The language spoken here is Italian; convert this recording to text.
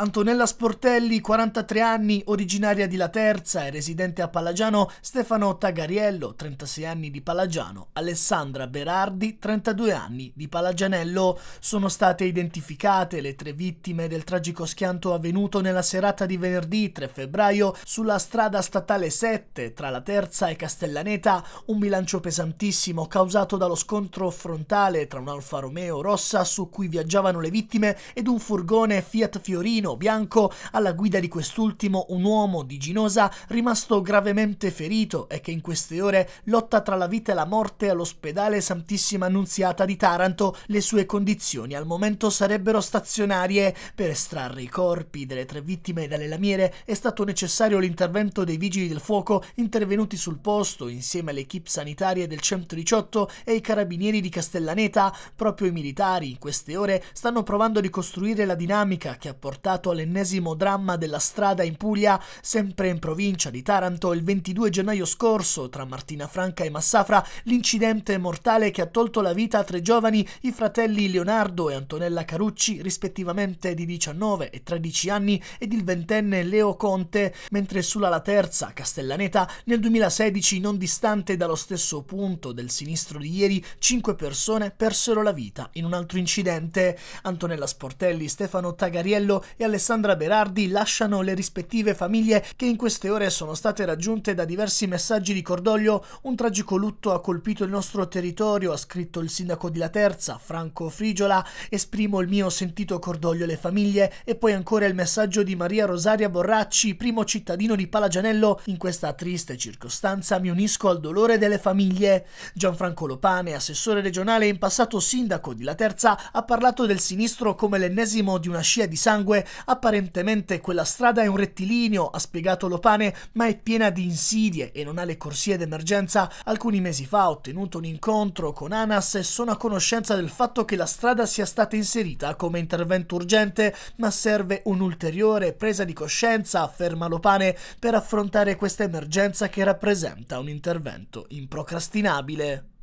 Antonella Sportelli, 43 anni, originaria di La Terza e residente a Palagiano, Stefano Tagariello, 36 anni di Palagiano, Alessandra Berardi, 32 anni di Palagianello. Sono state identificate le tre vittime del tragico schianto avvenuto nella serata di venerdì 3 febbraio sulla strada statale 7 tra La Terza e Castellaneta, un bilancio pesantissimo causato dallo scontro frontale tra un Alfa Romeo rossa su cui viaggiavano le vittime ed un furgone Fiat Fiorino Marino Bianco, alla guida di quest'ultimo un uomo di Ginosa rimasto gravemente ferito e che in queste ore lotta tra la vita e la morte all'ospedale Santissima Annunziata di Taranto. Le sue condizioni al momento sarebbero stazionarie. Per estrarre i corpi delle tre vittime dalle lamiere è stato necessario l'intervento dei vigili del fuoco intervenuti sul posto insieme alle equip sanitarie del 118 e i carabinieri di Castellaneta. Proprio i militari in queste ore stanno provando a ricostruire la dinamica che ha portato dato all'ennesimo dramma della strada in Puglia, sempre in provincia di Taranto, il 22 gennaio scorso, tra Martina Franca e Massafra, l'incidente mortale che ha tolto la vita a tre giovani, i fratelli Leonardo e Antonella Carucci, rispettivamente di 19 e 13 anni, ed il ventenne Leo Conte, mentre sulla La Terza, Castellaneta, nel 2016, non distante dallo stesso punto del sinistro di ieri, cinque persone persero la vita in un altro incidente. Antonella Sportelli, Stefano Tagariello e Alessandra Berardi lasciano le rispettive famiglie che in queste ore sono state raggiunte da diversi messaggi di cordoglio. Un tragico lutto ha colpito il nostro territorio, ha scritto il sindaco di La Terza, Franco Frigiola. Esprimo il mio sentito cordoglio alle famiglie. E poi ancora il messaggio di Maria Rosaria Borracci, primo cittadino di Palagianello. In questa triste circostanza mi unisco al dolore delle famiglie. Gianfranco Lopane, assessore regionale e in passato sindaco di La Terza, ha parlato del sinistro come l'ennesimo di una scia di sangue Apparentemente quella strada è un rettilineo, ha spiegato Lopane, ma è piena di insidie e non ha le corsie d'emergenza. Alcuni mesi fa ho tenuto un incontro con ANAS e sono a conoscenza del fatto che la strada sia stata inserita come intervento urgente, ma serve un'ulteriore presa di coscienza, afferma Lopane, per affrontare questa emergenza che rappresenta un intervento improcrastinabile.